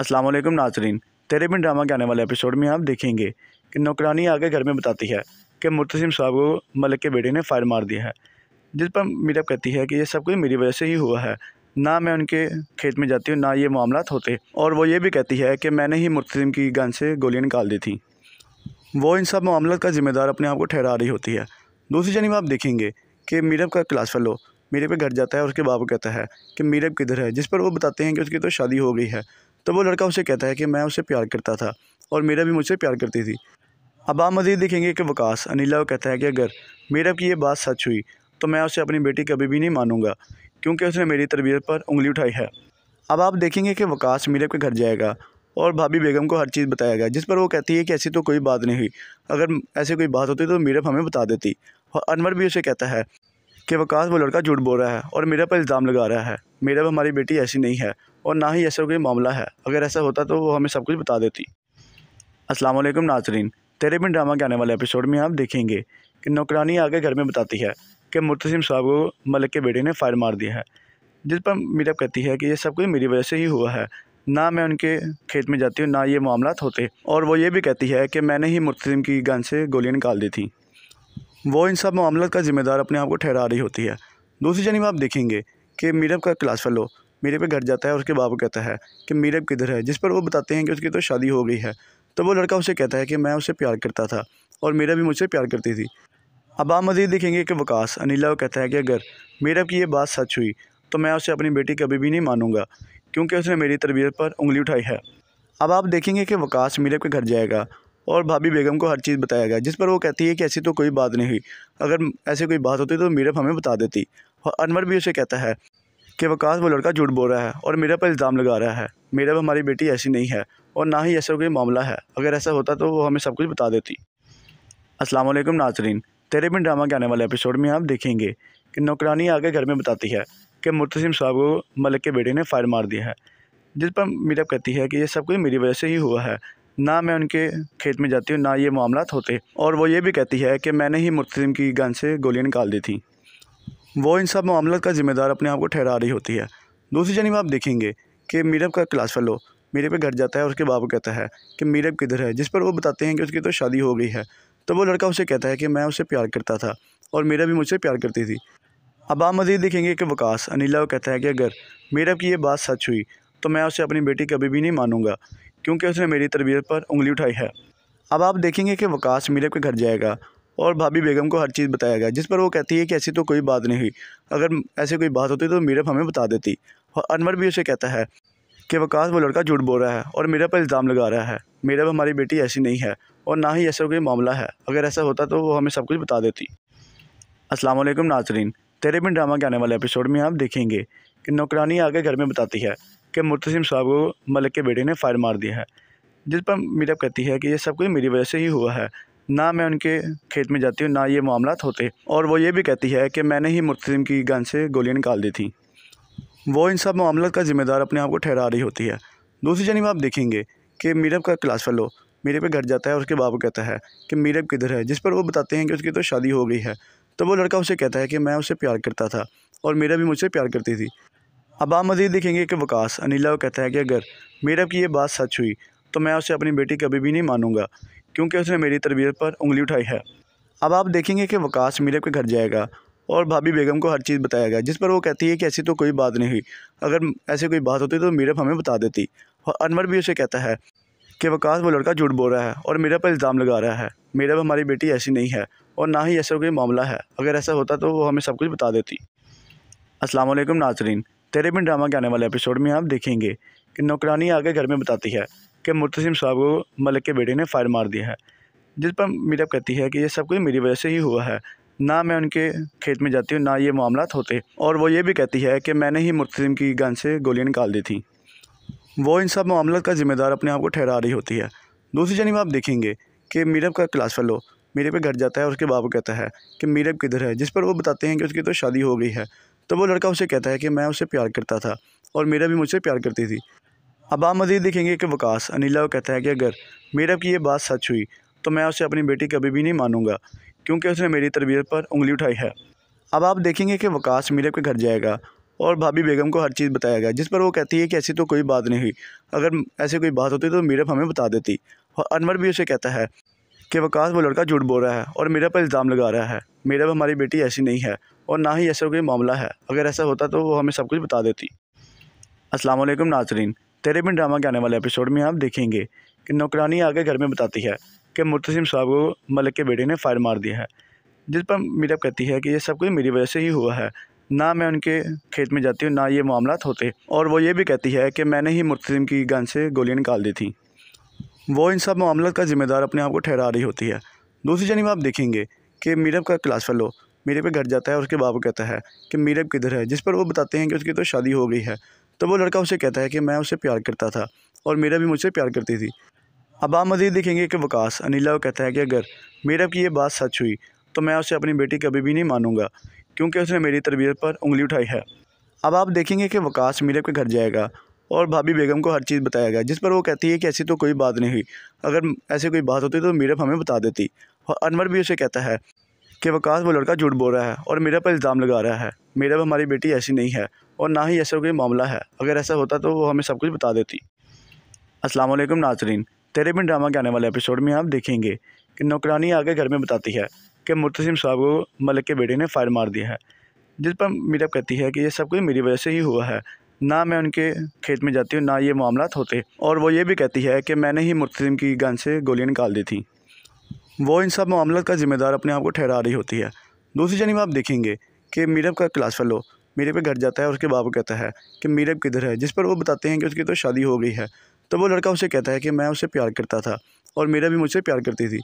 असलम नाजरीन तेरे बिन ड्रामा के आने वाले एपिसोड में आप देखेंगे कि नौकरानी आके घर में बताती है कि मुतसिम साहब को मलिक के बेटे ने फायर मार दिया है जिस पर मीरब कहती है कि ये सब कुछ मेरी वजह से ही हुआ है ना मैं उनके खेत में जाती हूँ ना ये मामला होते और वो ये भी कहती है कि मैंने ही मुतसिम की गन से गोलियाँ निकाल दी थी वो इन सब मामला का जिम्मेदार अपने आप को ठहरा रही होती है दूसरी जानी आप देखेंगे कि मीरब का क्लास फेलो मीरब के घर जाता है और उसके बाप कहता है कि मीरब किधर है जिस पर वो बताते हैं कि उसकी तो शादी हो गई है तो वो लड़का उसे कहता है कि मैं उसे प्यार करता था और मीरा भी मुझसे प्यार करती थी अब आप मज़ीद देखेंगे कि वकास अनिला को कहता है कि अगर मीरा की ये बात सच हुई तो मैं उसे अपनी बेटी कभी भी नहीं मानूंगा क्योंकि उसने मेरी तरबियत पर उंगली उठाई है अब आप देखेंगे कि वकास मीरा के घर जाएगा और भाभी बेगम को हर चीज़ बताएगा जिस पर वो कहती है कि ऐसी तो कोई बात नहीं हुई अगर ऐसी कोई बात होती तो मीरप हमें बता देती और अनवर भी उसे कहता है कि वकास वो लड़का झूठ बोल रहा है और मेरा पर इल्ज़ाम लगा रहा है मेरा हमारी बेटी ऐसी नहीं है और ना ही ऐसा कोई मामला है अगर ऐसा होता तो वो हमें सब कुछ बता देती अस्सलाम वालेकुम नाजरीन तेरे बिन ड्रामा के आने वाले एपिसोड में आप देखेंगे कि नौकरानी आगे घर में बताती है कि मुतसिम साहब को मलिक के बेटे ने फायर मार दिया है जिस पर मीटअप कहती है कि ये सब कुछ मेरी वजह से ही हुआ है ना मैं उनके खेत में जाती हूँ ना ये मामला होते और वो ये भी कहती है कि मैंने ही मुतसिम की गन से गोलियाँ निकाल दी थी वो इन सब मामला का ज़िम्मेदार अपने आप को ठहरा रही होती है दूसरी जानी आप देखेंगे कि मीरब का क्लास फेलो मीरब के घर जाता है और उसके बाप को कहता है कि मीरब किधर है जिस पर वो बताते हैं कि उसकी तो शादी हो गई है तो वो लड़का उसे कहता है कि मैं उसे प्यार करता था और मीरा भी मुझसे प्यार करती थी अब आप मजीद देखेंगे कि वकास अनिला को कहता है कि अगर मीरब की ये बात सच हुई तो मैं उसे अपनी बेटी कभी भी नहीं मानूंगा क्योंकि उसने मेरी तरबियत पर उंगली उठाई है अब आप देखेंगे कि वकास मीरब के घर जाएगा और भाभी बेगम को हर चीज़ बताएगा जिस पर वो कहती है कि ऐसी तो कोई बात नहीं हुई अगर ऐसी कोई बात होती तो मीरब हमें बता देती और अनवर भी उसे कहता है कि वकास वो लड़का झूठ बोल रहा है और मेरे पर इल्ज़ाम लगा रहा है मेरे पर हमारी बेटी ऐसी नहीं है और ना ही ऐसा कोई मामला है अगर ऐसा होता तो वो हमें सब कुछ बता देती अस्सलाम वालेकुम नाजरीन तेरे बिन ड्रामा के आने वाले एपिसोड में आप देखेंगे कि नौकरानी आके घर में बताती है कि मुतसिम साहब को मलिक के बेटे ने फायर मार दिया है जिस पर मीरब कहती है कि ये सब कुछ मेरी वजह से ही हुआ है ना मैं उनके खेत में जाती हूँ ना ये मामला होते और वो ये भी कहती है कि मैंने ही मुतसिम की गन से गोलियाँ निकाल दी थी वो इन सब मामलों का ज़िम्मेदार अपने आप को ठहरा रही होती है दूसरी जानी आप देखेंगे कि मीरब का क्लास फेलो मीरब के घर जाता है और उसके बाप कहता है कि मीरब किधर है जिस पर वो बताते हैं कि उसकी तो शादी हो गई है तो वो लड़का उसे कहता है कि मैं उसे प्यार करता था और मीरब भी मुझसे प्यार करती थी अब आप मजीद देखेंगे कि वकास अनिला को कहता है कि अगर मीरब की ये बात सच हुई तो मैं उसे अपनी बेटी कभी भी नहीं मानूंगा क्योंकि उसने मेरी तरबियत पर उंगली उठाई है अब आप देखेंगे कि वकास मीरब के घर जाएगा और भाभी बेगम को हर चीज़ बताया गया जिस पर वो कहती है कि ऐसी तो कोई बात नहीं हुई अगर ऐसी कोई बात होती तो मीरफ हमें बता देती और अनवर भी उसे कहता है कि वकास वो लड़का झूठ बोल रहा है और मेरा पर इल्ज़ाम लगा रहा है मेरा हमारी बेटी ऐसी नहीं है और ना ही ऐसा कोई मामला है अगर ऐसा होता तो वो हमें सब कुछ बता देती अस्सलाम वालेकुम नाजरीन तेरे बिन ड्रामा के आने वाले एपिसोड में आप देखेंगे कि नौकरानी आगे घर में बताती है कि मुतसिम साहब को मलिक के बेटे ने फायर मार दिया है जिस पर मीरब कहती है कि यह सब कुछ मेरी वजह से ही हुआ है ना मैं उनके खेत में जाती हूँ ना ये मामला होते और वो ये भी कहती है कि मैंने ही मुतसिम की गन से गोलियाँ निकाल दी थी वो इन सब मामला का ज़िम्मेदार अपने आप को ठहरा रही होती है दूसरी जानी आप देखेंगे कि मीरब का क्लास फेलो मीरब के घर जाता है और उसके बाप कहता है कि मीरब किधर है जिस पर वो बताते हैं कि उसकी तो शादी हो गई है तो वो लड़का उसे कहता है कि मैं उसे प्यार करता था और मीरब भी मुझसे प्यार करती थी अब आप मज़ीद देखेंगे कि वकास अनिला को कहता है कि अगर मीरब की ये बात सच हुई तो मैं उसे अपनी बेटी कभी भी नहीं मानूंगा क्योंकि उसने मेरी तरबियत पर उंगली उठाई है अब आप देखेंगे कि वकास मीरब के घर जाएगा और भाभी बेगम को हर चीज़ बताया गया जिस पर वो कहती है कि ऐसी तो कोई बात नहीं हुई अगर ऐसी कोई बात होती तो मीरब हमें बता देती और अनवर भी उसे कहता है कि वकास वो लड़का झूठ बोल रहा है और मीरब पर इल्ज़ाम लगा रहा है मीरब हमारी बेटी ऐसी नहीं है और ना ही ऐसा कोई मामला है अगर ऐसा होता तो वो हमें सब कुछ बता देती अस्सलाम वालेकुम नाजरीन तेरे बिन ड्रामा के आने वाले एपिसोड में आप देखेंगे कि नौकरानी आके घर में बताती है कि मुतसिम साहब को मलिक के बेटे ने फायर मार दिया है जिस पर मीरब कहती है कि ये सब कुछ मेरी वजह से ही हुआ है ना मैं उनके खेत में जाती हूँ ना ये मामला होते और वो ये भी कहती है कि मैंने ही मुतसिम की गन से गोलियाँ निकाल दी थी वो इन सब मामला का जिम्मेदार अपने आप को ठहरा रही होती है दूसरी जानी आप देखेंगे कि मीरब का क्लास फेलो मीरब के घर जाता है और उसके बाप कहता है कि मीरब किधर है जिस पर वो बताते हैं कि उसकी तो शादी हो गई है तो वो लड़का उसे कहता है कि मैं उसे प्यार करता था और मीरब भी मुझसे प्यार करती थी अब आप मज़ीद देखेंगे कि वकास अनिल को कहता है कि अगर मीरब की ये बात सच हुई तो मैं उसे अपनी बेटी कभी भी नहीं मानूंगा क्योंकि उसने मेरी तरबियत पर उंगली उठाई है अब आप देखेंगे कि वकास मीरब के घर जाएगा और भाभी बेगम को हर चीज़ बताया गया जिस पर वो कहती है कि ऐसी तो कोई बात नहीं हुई अगर ऐसी कोई बात होती तो मीरब हमें बता देती और अनवर भी उसे कहता है कि वकास वो लड़का झूठ बोल रहा है और मीरब पर इल्ज़ाम लगा रहा है मीरब हमारी बेटी ऐसी नहीं है और ना ही ऐसा कोई मामला है अगर ऐसा होता तो वो हमें सब कुछ बता देती असलम नाजरीन तेरे बिन ड्रामा के आने वाले एपिसोड में आप देखेंगे कि नौकरानी आगे घर में बताती है कि मुतसिम साहब को मलिक के बेटे ने फायर मार दिया है जिस पर मीरब कहती है कि ये सब कुछ मेरी वजह से ही हुआ है ना मैं उनके खेत में जाती हूँ ना ये मामला होते और वो ये भी कहती है कि मैंने ही मुतसिम की गन से गोलियाँ निकाल दी थी वो इन सब मामला का जिम्मेदार अपने आप को ठहरा रही होती है दूसरी जानी आप देखेंगे कि मीरब का क्लास फेलो मीरब के घर जाता है और उसके बाप कहता है कि मीरब किधर है जिस पर वो बताते हैं कि उसकी तो शादी हो गई है तो वो लड़का उसे कहता है कि मैं उसे प्यार करता था और मेरा भी मुझसे प्यार करती थी अब आप मज़ीद देखेंगे कि वकास अनिला को कहता है कि अगर मेरा की ये बात सच हुई तो मैं उसे अपनी बेटी कभी भी नहीं मानूंगा क्योंकि उसने मेरी तरबियत पर उंगली उठाई है अब आप देखेंगे कि वकास मीरब के घर जाएगा और भाभी बेगम को हर चीज़ बताया गया जिस पर वो कहती है कि ऐसी तो कोई बात नहीं हुई अगर ऐसी कोई बात होती तो मीरब हमें बता देती और अनवर भी उसे कहता है कि वकास वो लड़का झूठ बोल रहा है और मीरब पर इल्ज़ाम लगा रहा है मीरब हमारी बेटी ऐसी नहीं है और ना ही ऐसा कोई मामला है अगर ऐसा होता तो वो हमें सब कुछ बता देती अस्सलाम वालेकुम नाजरीन तेरे बिन ड्रामा के आने वाले एपिसोड में आप देखेंगे कि नौकरानी आगे घर में बताती है कि मुतसिम साहब को मलिक के बेटे ने फायर मार दिया है जिस पर मीरब कहती है कि ये सब कुछ मेरी वजह से ही हुआ है ना मैं उनके खेत में जाती हूँ ना ये मामला होते और वो ये भी कहती है कि मैंने ही मुतसिम की गन से गोलियाँ निकाल दी थी वो इन सब मामला का जिम्मेदार अपने आप को ठहरा रही होती है दूसरी जानी आप देखेंगे कि मीरब का क्लास फेलो मीरब के घर जाता है और उसके बाप कहता है कि मीरब किधर है जिस पर वो बताते हैं कि उसकी तो शादी हो गई है तो वो लड़का उसे कहता है कि मैं उसे प्यार करता था और मीरा भी मुझसे प्यार करती थी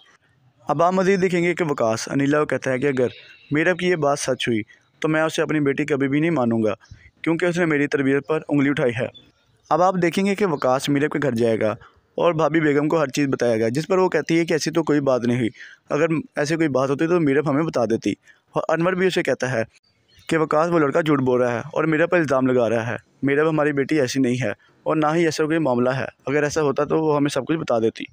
अब आप मज़ीद देखेंगे कि वकास अनिला को कहता है कि अगर मीरब की ये बात सच हुई तो मैं उसे अपनी बेटी कभी भी नहीं मानूंगा क्योंकि उसने मेरी तरबियत पर उंगली उठाई है अब आप देखेंगे कि वकास मीरब के घर जाएगा और भाभी बेगम को हर चीज़ बताएगा जिस पर वो कहती है कि ऐसी तो कोई बात नहीं हुई अगर ऐसी कोई बात होती तो मीरब हमें बता देती और अनवर भी उसे कहता है कि वकास वो लड़का झूठ बोल रहा है और मेरे पर इल्ज़ाम लगा रहा है मेरे पर हमारी बेटी ऐसी नहीं है और ना ही ऐसा कोई मामला है अगर ऐसा होता तो वो हमें सब कुछ बता देती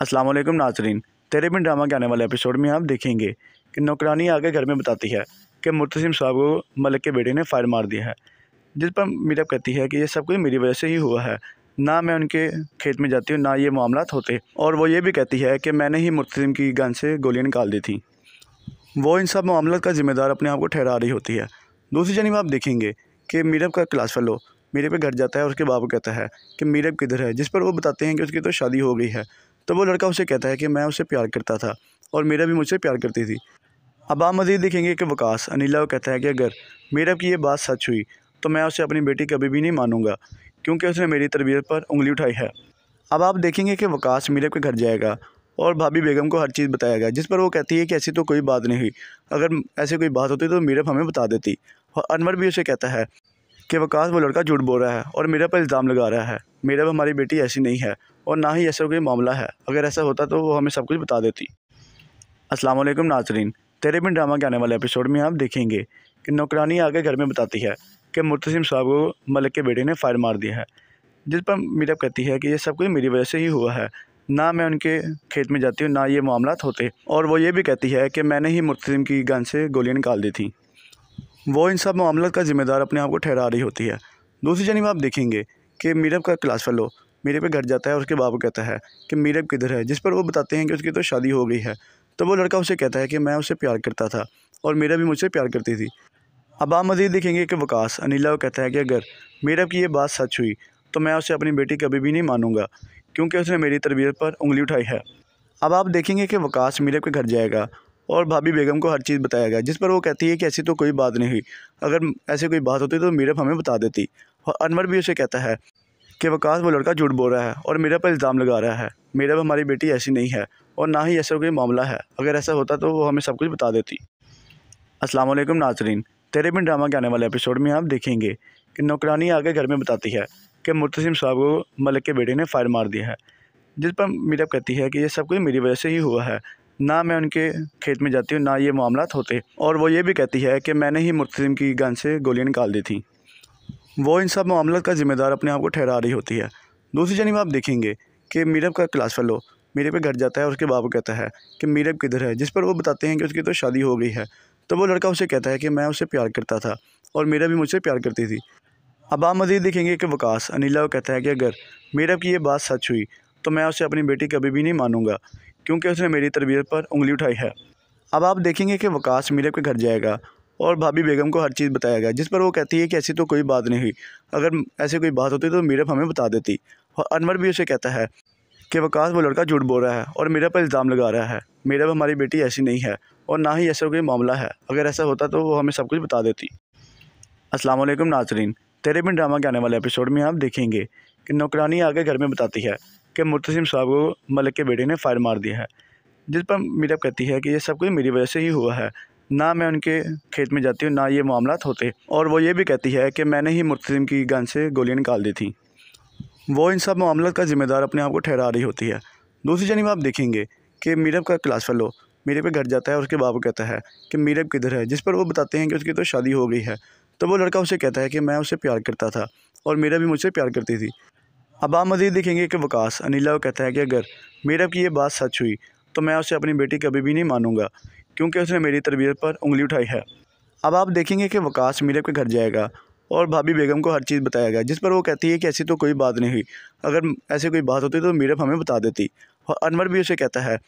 अस्सलाम वालेकुम नाजरीन तेरे बिन ड्रामा के आने वाले एपिसोड में आप देखेंगे कि नौकरानी आगे घर में बताती है कि मुतसिम साहब को मलिक के बेटे ने फायर मार दिया है जिस पर मीरब कहती है कि ये सब कुछ मेरी वजह से ही हुआ है ना मैं उनके खेत में जाती हूँ ना ये मामला होते और वो ये भी कहती है कि मैंने ही मुतसिम की गन से गोलियाँ निकाल दी थी वो इन सब मामलों का ज़िम्मेदार अपने आप को ठहरा रही होती है दूसरी जानब आप देखेंगे कि मीरब का क्लास फेलो मीरब के घर जाता है और उसके बाप कहता है कि मीरब किधर है जिस पर वो बताते हैं कि उसकी तो शादी हो गई है तो वो लड़का उसे कहता है कि मैं उसे प्यार करता था और मीरब भी मुझसे प्यार करती थी अब आप मज़ीद देखेंगे कि वकास अनिला को कहता है कि अगर मीरब की ये बात सच हुई तो मैं उसे अपनी बेटी कभी भी नहीं मानूंगा क्योंकि उसने मेरी तरबियत पर उंगली उठाई है अब आप देखेंगे कि वकास मीरब के घर जाएगा और भाभी बेगम को हर चीज़ बताया गया जिस पर वो कहती है कि ऐसी तो कोई बात नहीं हुई अगर ऐसी कोई बात होती तो मीरफ हमें बता देती और अनवर भी उसे कहता है कि वकास वो लड़का झूठ बोल रहा है और मेरा पर इल्ज़ाम लगा रहा है मेरा हमारी बेटी ऐसी नहीं है और ना ही ऐसा कोई मामला है अगर ऐसा होता तो वो हमें सब कुछ बता देती अस्सलाम वालेकुम नाजरीन तेरे बिन ड्रामा के आने वाले एपिसोड में आप देखेंगे कि नौकरानी आगे घर में बताती है कि मुतसिम साहब को मलिक के बेटे ने फायर मार दिया है जिस पर मीरब कहती है कि यह सब कुछ मेरी वजह से ही हुआ है ना मैं उनके खेत में जाती हूँ ना ये मामला होते और वो ये भी कहती है कि मैंने ही मुर्तजिम की गन से गोलियाँ निकाल दी थी वो इन सब मामला का ज़िम्मेदार अपने आप को ठहरा रही होती है दूसरी जानी आप देखेंगे कि मीरब का क्लास फेलो मेरे के घर जाता है और उसके बाप कहता है कि मीरब किधर है जिस पर वो बताते हैं कि उसकी तो शादी हो गई है तो वो लड़का उसे कहता है कि मैं उसे प्यार करता था और मीरब भी मुझसे प्यार करती थी अब आप मज़ीद देखेंगे कि वकास अनिला को कहता है कि अगर मीरब की ये बात सच हुई तो मैं उसे अपनी बेटी कभी भी नहीं मानूंगा क्योंकि उसने मेरी तरबियत पर उंगली उठाई है अब आप देखेंगे कि वकास मीरब के घर जाएगा और भाभी बेगम को हर चीज़ बताया गया जिस पर वो कहती है कि ऐसी तो कोई बात नहीं हुई अगर ऐसी कोई बात होती तो मीरभ हमें बता देती और अनवर भी उसे कहता है कि वकास वो लड़का झूठ बोल रहा है और मीरब पर इल्ज़ाम लगा रहा है मीरभ हमारी बेटी ऐसी नहीं है और ना ही ऐसा कोई मामला है अगर ऐसा होता तो वो हमें सब कुछ बता देती अस्सलाम वालेकुम नाजरीन तेरे बिन ड्रामा के आने वाले एपिसोड में आप देखेंगे कि नौकरानी आगे घर में बताती है कि मुतसिम साहब को मलिक के बेटे ने फायर मार दिया है जिस पर मीटअप कहती है कि ये सब कुछ मेरी वजह से ही हुआ है ना मैं उनके खेत में जाती हूँ ना ये मामला होते और वो ये भी कहती है कि मैंने ही मुतसिम की गन से गोलियाँ निकाल दी थी वो इन सब मामला का जिम्मेदार अपने आप को ठहरा रही होती है दूसरी जानी आप देखेंगे कि मीरब का क्लास फेलो मीरब के घर जाता है और उसके बाप कहता है कि मीरब किधर है जिस पर वो बताते हैं कि उसकी तो शादी हो गई है तो वो लड़का उसे कहता है कि मैं उसे प्यार करता था और मेरा भी मुझसे प्यार करती थी अब आप मज़ीद देखेंगे कि वकास अनिला को कहता है कि अगर मेरब की ये बात सच हुई तो मैं उसे अपनी बेटी कभी भी नहीं मानूंगा क्योंकि उसने मेरी तरबियत पर उंगली उठाई है अब आप देखेंगे कि वकास मीरब के घर जाएगा और भाभी बेगम को हर चीज़ बताएगा जिस पर वो कहती है कि ऐसी तो कोई बात नहीं हुई अगर ऐसी कोई बात होती तो मीरब हमें बता देती और अनवर भी उसे कहता है कि वकास वो लड़का झूठ बोल रहा है और मीरब पर इल्ज़ाम लगा रहा है मीरब हमारी बेटी ऐसी नहीं है और ना ही ऐसा कोई मामला है अगर ऐसा होता तो वो हमें सब कुछ बता देती असलम नाजरीन तेरे बिन ड्रामा के आने वाले एपिसोड में आप देखेंगे कि नौकरानी आगे घर में बताती है कि मुतसिम साहब को मलिक के बेटे ने फायर मार दिया है जिस पर मीरब कहती है कि ये सब कुछ मेरी वजह से ही हुआ है ना मैं उनके खेत में जाती हूँ ना ये मामला होते और वो ये भी कहती है कि मैंने ही मुतसिम की गन से गोलियाँ निकाल दी थी वो इन सब मामला का जिम्मेदार अपने आप को ठहरा रही होती है दूसरी जानब आप देखेंगे कि मीरब का क्लास फेलो मीरब के घर जाता है और उसके बाप कहता है कि मीरब किधर है जिस पर वो बताते हैं कि उसकी तो शादी हो गई है तो वो लड़का उसे कहता है कि मैं उसे प्यार करता था और मेरा भी मुझसे प्यार करती थी अब आप मज़ीद देखेंगे कि वकास अनिला को कहता है कि अगर मेरा की ये बात सच हुई तो मैं उसे अपनी बेटी कभी भी नहीं मानूंगा क्योंकि उसने मेरी तरबियत पर उंगली उठाई है अब आप देखेंगे कि वकास मीरब के घर जाएगा और भाभी बेगम को हर चीज़ गया जिस पर वो कहती है कि ऐसी तो कोई बात नहीं हुई अगर ऐसी कोई बात होती तो मीरब हमें बता देती और अनवर भी उसे कहता है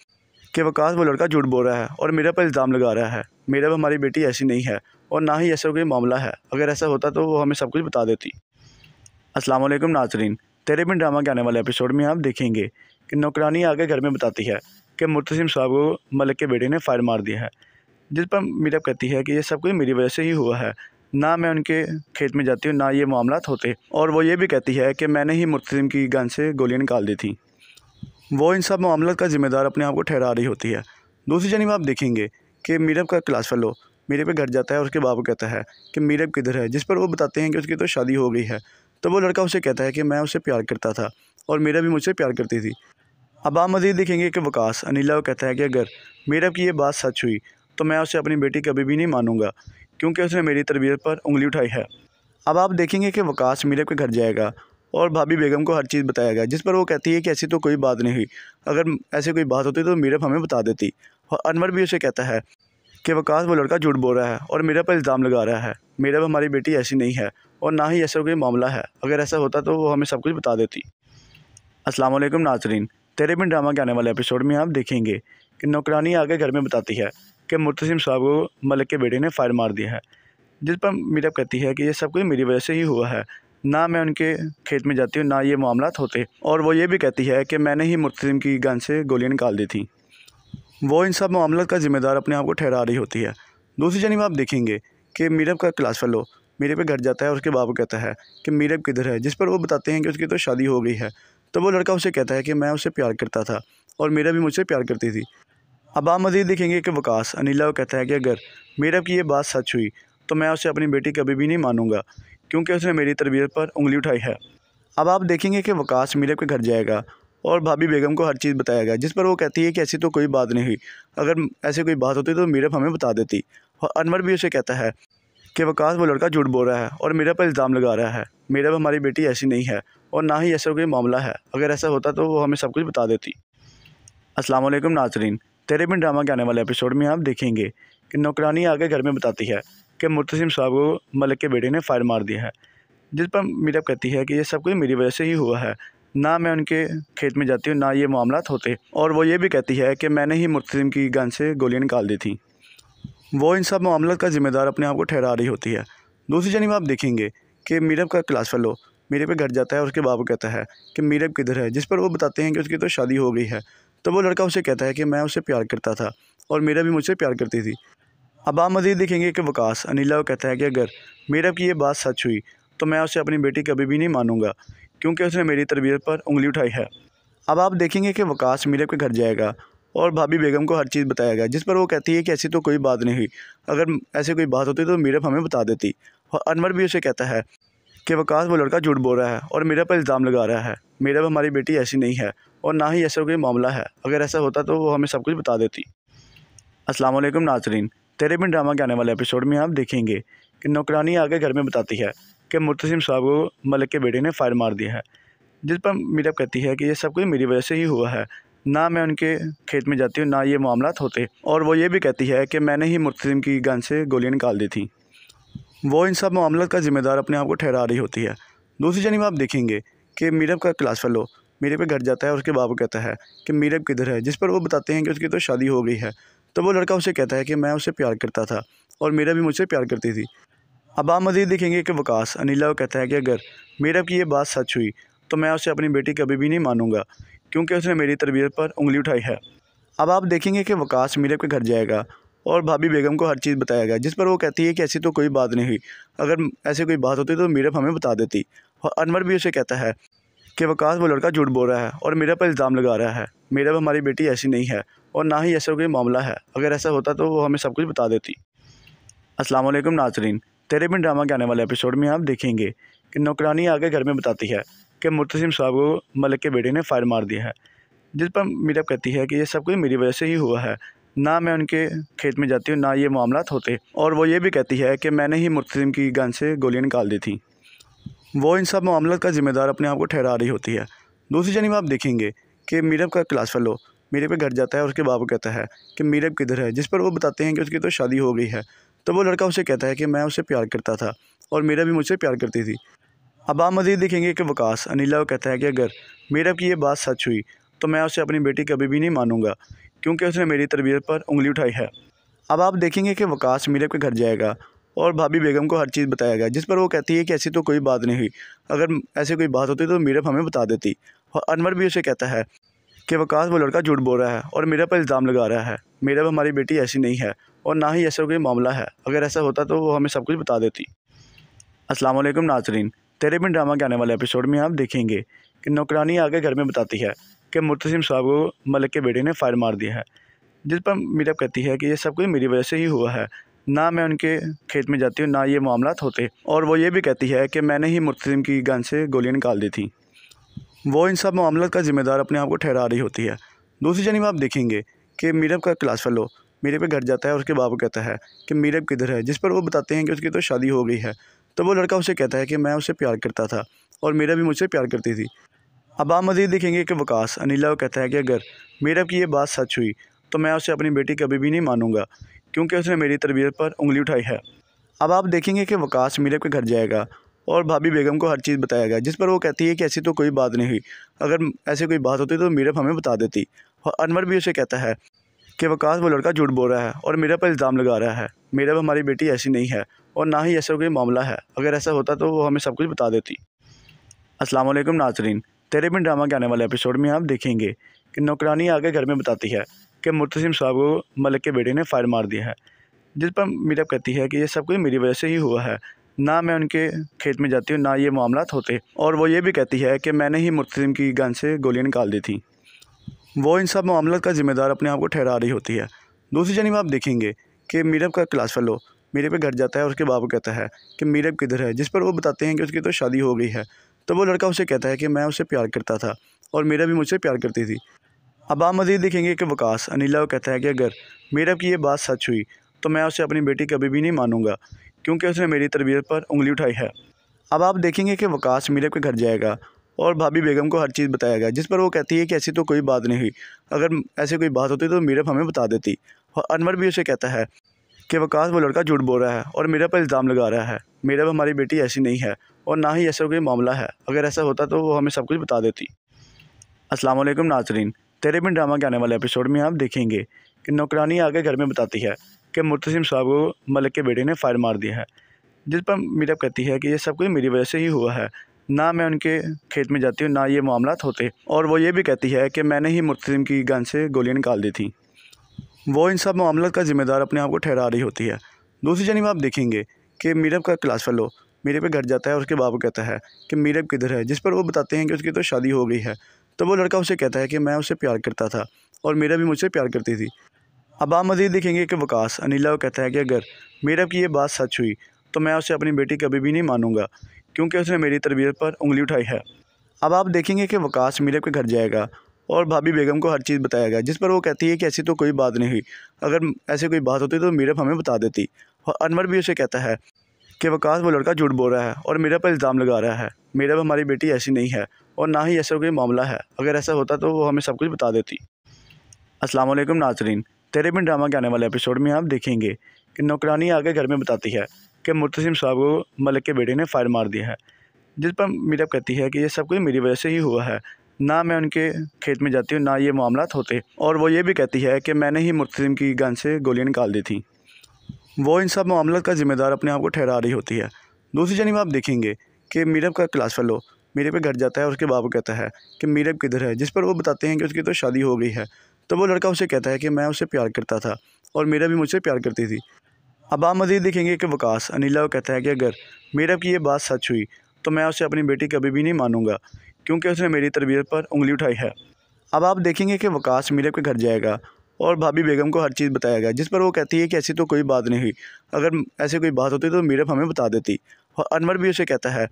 कि वकास वो लड़का झूठ बोल रहा है और मेरे पर इल्ज़ाम लगा रहा है मेरे पर हमारी बेटी ऐसी नहीं है और ना ही ऐसा कोई मामला है अगर ऐसा होता तो वो हमें सब कुछ बता देती अस्सलाम वालेकुम नाजरीन तेरे बिन ड्रामा के आने वाले एपिसोड में आप देखेंगे कि नौकरानी आके घर में बताती है कि मुतसिम साहब को मलिक के बेटे ने फायर मार दिया है जिस पर मीरब कहती है कि ये सब कुछ मेरी वजह से ही हुआ है ना मैं उनके खेत में जाती हूँ ना ये मामला होते और वो ये भी कहती है कि मैंने ही मुतसिम की गन से गोलियाँ निकाल दी थी वो इन सब मामलों का ज़िम्मेदार अपने आप को ठहरा रही होती है दूसरी जानब आप देखेंगे कि मीरब का क्लास फेलो मीरब के घर जाता है और उसके बाप को कहता है कि मीरब किधर है जिस पर वो बताते हैं कि उसकी तो शादी हो गई है तो वो लड़का उसे कहता है कि मैं उसे प्यार करता था और मीरब भी मुझसे प्यार करती थी अब आप मज़ीद देखेंगे कि वकास अनिला को कहता है कि अगर मीरब की ये बात सच हुई तो मैं उसे अपनी बेटी कभी भी नहीं मानूंगा क्योंकि उसने मेरी तरबियत पर उंगली उठाई है अब आप देखेंगे कि वकास मीरब के घर जाएगा और भाभी बेगम को हर चीज़ बताया गया जिस पर वो कहती है कि ऐसी तो कोई बात नहीं हुई अगर ऐसी कोई बात होती तो मीरप हमें बता देती और अनवर भी उसे कहता है कि वकास वो लड़का झूठ बोल रहा है और मीरप पर इल्ज़ाम लगा रहा है मीरप हमारी बेटी ऐसी नहीं है और ना ही ऐसा कोई मामला है अगर ऐसा होता तो वो हमें सब कुछ बता देती अस्सलाम वालेकुम नाजरीन तेरे बिन ड्रामा के आने वाले एपिसोड में आप देखेंगे कि नौकरानी आगे घर में बताती है कि मुतसिम साहब को मलिक के बेटे ने फायर मार दिया है जिस पर मीरप कहती है कि ये सब कुछ मेरी वजह से ही हुआ है ना मैं उनके खेत में जाती हूँ ना ये मामला होते और वो ये भी कहती है कि मैंने ही मुर्तजिम की गन से गोलियाँ निकाल दी थी वो इन सब मामला का ज़िम्मेदार अपने आप को ठहरा रही होती है दूसरी जानी आप देखेंगे कि मीरब का क्लास फेलो मीरब के घर जाता है और उसके बाप कहता है कि मीरब किधर है जिस पर वो बताते हैं कि उसकी तो शादी हो गई है तो वो लड़का उसे कहता है कि मैं उसे प्यार करता था और मीरब भी मुझसे प्यार करती थी अब आप मज़ीद देखेंगे कि वकास अनिला को कहता है कि अगर मीरब की ये बात सच हुई तो मैं उसे अपनी बेटी कभी भी नहीं मानूंगा क्योंकि उसने मेरी तरबियत पर उंगली उठाई है अब आप देखेंगे कि वकास मीरब के घर जाएगा और भाभी बेगम को हर चीज़ बताया गया जिस पर वो कहती है कि ऐसी तो कोई बात नहीं हुई अगर ऐसी कोई बात होती तो मीरब हमें बता देती और अनवर भी उसे कहता है कि वकास वो लड़का झूठ बोल रहा है और मीरब पर इल्ज़ाम लगा रहा है मीरब हमारी बेटी ऐसी नहीं है और ना ही ऐसा कोई मामला है अगर ऐसा होता तो वो हमें सब कुछ बता देती अस्सलाम वालेकुम नाजरीन तेरे बिन ड्रामा के आने वाले एपिसोड में आप देखेंगे कि नौकरानी आके घर में बताती है कि मुतसिम साहब को मलिक के बेटे ने फायर मार दिया है जिस पर मीटअप कहती है कि ये सब कुछ मेरी वजह से ही हुआ है ना मैं उनके खेत में जाती हूँ ना ये मामला होते और वो ये भी कहती है कि मैंने ही मुतसिम की गन से गोलियाँ निकाल दी थी वो इन सब मामला का जिम्मेदार अपने आप को ठहरा रही होती है दूसरी जानी आप देखेंगे कि मीरब का क्लास फेलो मीरब के घर जाता है और उसके बाप को कहता है कि मीरब किधर है जिस पर वो बताते हैं कि उसकी तो शादी हो गई है तो वो लड़का उसे कहता है कि मैं उसे प्यार करता था और मीरब भी मुझसे प्यार करती थी अब आप मज़ीद देखेंगे कि वकास अनिला को कहता है कि अगर मीरब की ये बात सच हुई तो मैं उसे अपनी बेटी कभी भी नहीं मानूंगा क्योंकि उसने मेरी तरबियत पर उंगली उठाई है अब आप देखेंगे कि वकास मीरब के घर जाएगा और भाभी बेगम को हर चीज़ बताएगा जिस पर वो कहती है कि ऐसी तो कोई बात नहीं हुई अगर ऐसी कोई बात होती तो मीरब हमें बता देती और अनवर भी उसे कहता है कि वकास वो लड़का झूठ बोल रहा है और मीरब पर इल्ज़ाम लगा रहा है मीरब हमारी बेटी ऐसी नहीं है और ना ही ऐसा कोई मामला है अगर ऐसा होता तो वो हमें सब कुछ बता देती असलम नाजरीन तेरे बिन ड्रामा के आने वाले एपिसोड में आप देखेंगे कि नौकरानी आगे घर में बताती है कि मुतसिम साहब को मलिक के बेटे ने फायर मार दिया है जिस पर मीरब कहती है कि ये सब कुछ मेरी वजह से ही हुआ है ना मैं उनके खेत में जाती हूँ ना ये मामला होते और वो ये भी कहती है कि मैंने ही मुतसिम की गन से गोलियाँ निकाल दी थी वो इन सब मामला का जिम्मेदार अपने आप को ठहरा रही होती है दूसरी जानी आप देखेंगे कि मीरब का क्लास फेलो मेरे पे घर जाता है और उसके बाप कहता है कि मीरब किधर है जिस पर वो बताते हैं कि उसकी तो शादी हो गई है तो वो लड़का उसे कहता है कि मैं उसे प्यार करता था और मीरा भी मुझसे प्यार करती थी अब आप मज़ीद देखेंगे कि वकास अनिला को कहता है कि अगर मीरा की ये बात सच हुई तो मैं उसे अपनी बेटी कभी भी नहीं मानूंगा क्योंकि उसने मेरी तरबियत पर उंगली उठाई है अब आप देखेंगे कि वकास मीरा के घर जाएगा और भाभी बेगम को हर चीज़ बताया गया जिस पर वो कहती है कि ऐसी तो कोई बात नहीं हुई अगर ऐसी कोई बात होती तो मीरभ हमें बता देती और अनवर भी उसे कहता है कि वकास वो लड़का झूठ बोल रहा है और मेरा पर इल्ज़ाम लगा रहा है मेरा हमारी बेटी ऐसी नहीं है और ना ही ऐसा कोई मामला है अगर ऐसा होता तो वो हमें सब कुछ बता देती अस्सलाम वालेकुम नाजरीन तेरे बिन ड्रामा के आने वाले एपिसोड में आप देखेंगे कि नौकरानी आगे घर में बताती है कि मुतसिम साहब को मलिक के बेटे ने फायर मार दिया है जिस पर मीरब कहती है कि यह सब कुछ मेरी वजह से ही हुआ है ना मैं उनके खेत में जाती हूँ ना ये मामला होते और वो ये भी कहती है कि मैंने ही मुतसिम की गन से गोलियाँ निकाल दी थी वो इन सब मामलों का ज़िम्मेदार अपने आप को ठहरा रही होती है दूसरी जानी आप देखेंगे कि मीरब का क्लास फेलो मीरब के घर जाता है और उसके बाप कहता है कि मीरब किधर है जिस पर वो बताते हैं कि उसकी तो शादी हो गई है तो वो लड़का उसे कहता है कि मैं उसे प्यार करता था और मीरा भी मुझसे प्यार करती थी अब आप मजीद देखेंगे कि वकास अनिला को कहता है कि अगर मीरब की ये बात सच हुई तो मैं उसे अपनी बेटी कभी भी नहीं मानूंगा क्योंकि उसने मेरी तरबियत पर उंगली उठाई है अब आप देखेंगे कि वकास मीरब के घर जाएगा और भाभी बेगम को हर चीज़ बताएगा जिस पर वो कहती है कि ऐसी तो कोई बात नहीं हुई अगर ऐसी कोई बात होती तो मीरब हमें बता देती और अनवर भी उसे कहता है कि वकास वो लड़का झूठ बोल रहा है और मेरे पर इल्ज़ाम लगा रहा है मेरे पर हमारी बेटी ऐसी नहीं है और ना ही ऐसा कोई मामला है अगर ऐसा होता तो वो हमें सब कुछ बता देती अस्सलाम वालेकुम नाजरीन तेरे बिन ड्रामा के आने वाले एपिसोड में आप देखेंगे कि नौकरानी आगे घर में बताती है कि मुतसिम साहब को मलिक के बेटे ने फायर मार दिया है जिस पर मीरब कहती है कि ये सब कुछ मेरी वजह से ही हुआ है ना मैं उनके खेत में जाती हूँ ना ये मामला होते और वो ये भी कहती है कि मैंने ही मुतसिम की गन से गोलियाँ निकाल दी थी वो इन सब मामलों का ज़िम्मेदार अपने आप को ठहरा रही होती है दूसरी जानब आप देखेंगे कि मीरब का क्लास फेलो मीरब के घर जाता है और उसके बाप कहता है कि मीरब किधर है जिस पर वो बताते हैं कि उसकी तो शादी हो गई है तो वो लड़का उसे कहता है कि मैं उसे प्यार करता था और मीरब भी मुझसे प्यार करती थी अब आप मज़ीद देखेंगे कि वकास अनिला को कहता है कि अगर मीरब की ये बात सच हुई तो मैं उसे अपनी बेटी कभी भी नहीं मानूंगा क्योंकि उसने मेरी तरबियत पर उंगली उठाई है अब आप देखेंगे कि वकास मीरब के घर जाएगा और भाभी बेगम को हर चीज़ बताया गया जिस पर वो कहती है कि ऐसी तो कोई बात नहीं हुई अगर ऐसी कोई बात होती तो मीरफ हमें बता देती और अनवर भी उसे कहता है कि वकास वो लड़का झूठ बोल रहा है और मेरा पर इल्ज़ाम लगा रहा है मेरा हमारी बेटी ऐसी नहीं है और ना ही ऐसा कोई मामला है अगर ऐसा होता तो वो हमें सब कुछ बता देती अस्सलाम वालेकुम नाजरीन तेरे बिन ड्रामा के आने वाले एपिसोड में आप देखेंगे कि नौकरानी आके घर में बताती है कि मुतसिम साहब को मलिक के बेटे ने फायर मार दिया है जिस पर मीरब कहती है कि यह सब कुछ मेरी वजह से ही हुआ है ना मैं उनके खेत में जाती हूँ ना ये मामला होते और वो ये भी कहती है कि मैंने ही मुतजिम की गन से गोलियाँ निकाल दी थी वो इन सब मामला का ज़िम्मेदार अपने आप को ठहरा रही होती है दूसरी जानब आप देखेंगे कि मीरब का क्लास फेलो मीरब के घर जाता है और उसके बाप कहता है कि मीरब किधर है जिस पर वो बताते हैं कि उसकी तो शादी हो गई है तो वो लड़का उसे कहता है कि मैं उसे प्यार करता था और मीरब भी मुझसे प्यार करती थी अब आप मज़ीद देखेंगे कि वकास अनिला को कहता है कि अगर मीरब की ये बात सच हुई तो मैं उसे अपनी बेटी कभी भी नहीं मानूंगा क्योंकि उसने मेरी तरबियत पर उंगली उठाई है अब आप देखेंगे कि वकाश मीरब के घर जाएगा और भाभी बेगम को हर चीज़ बताया गया जिस पर वो कहती है कि ऐसी तो कोई बात नहीं हुई अगर ऐसी कोई बात होती तो मीरब हमें बता देती और अनवर भी उसे कहता है कि वकाश वो लड़का झूठ बोल रहा है और मेरा पर इल्ज़ाम लगा रहा है मेरा हमारी बेटी ऐसी नहीं है और ना ही ऐसा कोई मामला है अगर ऐसा होता तो वो हमें सब कुछ बता देती असलम नाजरीन तेरे बिन ड्रामा के आने वाले एपिसोड में आप देखेंगे कि नौकरानी आगे घर में बताती है कि मुतसिम साहब को मलिक के बेटे ने फायर मार दिया है जिस पर मीटअप कहती है कि ये सब कुछ मेरी वजह से ही हुआ है ना मैं उनके खेत में जाती हूँ ना ये मामला होते और वो ये भी कहती है कि मैंने ही मुतसिम की गन से गोलियाँ निकाल दी थी वो इन सब मामला का जिम्मेदार अपने आप को ठहरा रही होती है दूसरी जानी आप देखेंगे कि मीरब का क्लास फेलो मीरब के घर जाता है और उसके बाप कहता है कि मीरब किधर है जिस पर वो बताते हैं कि उसकी तो शादी हो गई है तो वो लड़का उसे कहता है कि मैं उसे प्यार करता था और मीरब भी मुझसे प्यार करती थी अब आप मज़ीद देखेंगे कि वकास अनिल को कहता है कि अगर मीरब की ये बात सच हुई तो मैं उसे अपनी बेटी कभी भी नहीं मानूंगा क्योंकि उसने मेरी तरबियत पर उंगली उठाई है अब आप देखेंगे कि वकास मीरब के घर जाएगा और भाभी बेगम को हर चीज़ बताया गया जिस पर वो कहती है कि ऐसी तो कोई बात नहीं हुई अगर ऐसी कोई बात होती तो मीरब हमें बता देती और अनवर भी उसे कहता है कि वकास वो लड़का झूठ बोल रहा है और मीरप पर इल्ज़ाम लगा रहा है मेरे हमारी बेटी ऐसी नहीं है और ना ही ऐसा कोई मामला है अगर ऐसा होता तो वो हमें सब कुछ बता देती असलम नाजरीन तेरे बिन ड्रामा के आने वाले एपिसोड में आप देखेंगे कि नौकरानी आगे घर में बताती है कि मुतसिम साहब को मलिक के बेटे ने फायर मार दिया है जिस पर मीरब कहती है कि ये सब कुछ मेरी वजह से ही हुआ है ना मैं उनके खेत में जाती हूँ ना ये मामला होते और वो ये भी कहती है कि मैंने ही मुतसिम की गन से गोलियाँ निकाल दी थी वो इन सब मामला का जिम्मेदार अपने आप को ठहरा रही होती है दूसरी जानी आप देखेंगे कि मीरब का क्लास फेलो मीरब के घर जाता है और उसके बाप कहता है कि मीरब किधर है जिस पर वो बताते हैं कि उसकी तो शादी हो गई है तो वो लड़का उसे कहता है कि मैं उसे प्यार करता था और मेरा भी मुझसे प्यार करती थी अब आप मज़ीद देखेंगे कि वकास अनिला को कहता है कि अगर मेरा की ये बात सच हुई तो मैं उसे अपनी बेटी कभी भी नहीं मानूंगा क्योंकि उसने मेरी तरबियत पर उंगली उठाई है अब आप देखेंगे कि वकास मीरब के घर जाएगा और भाभी बेगम को हर चीज़ बताएगा जिस पर वो कहती है कि ऐसी तो कोई बात नहीं हुई अगर ऐसी कोई बात होती तो मीरब हमें बता देती और अनवर भी उसे कहता है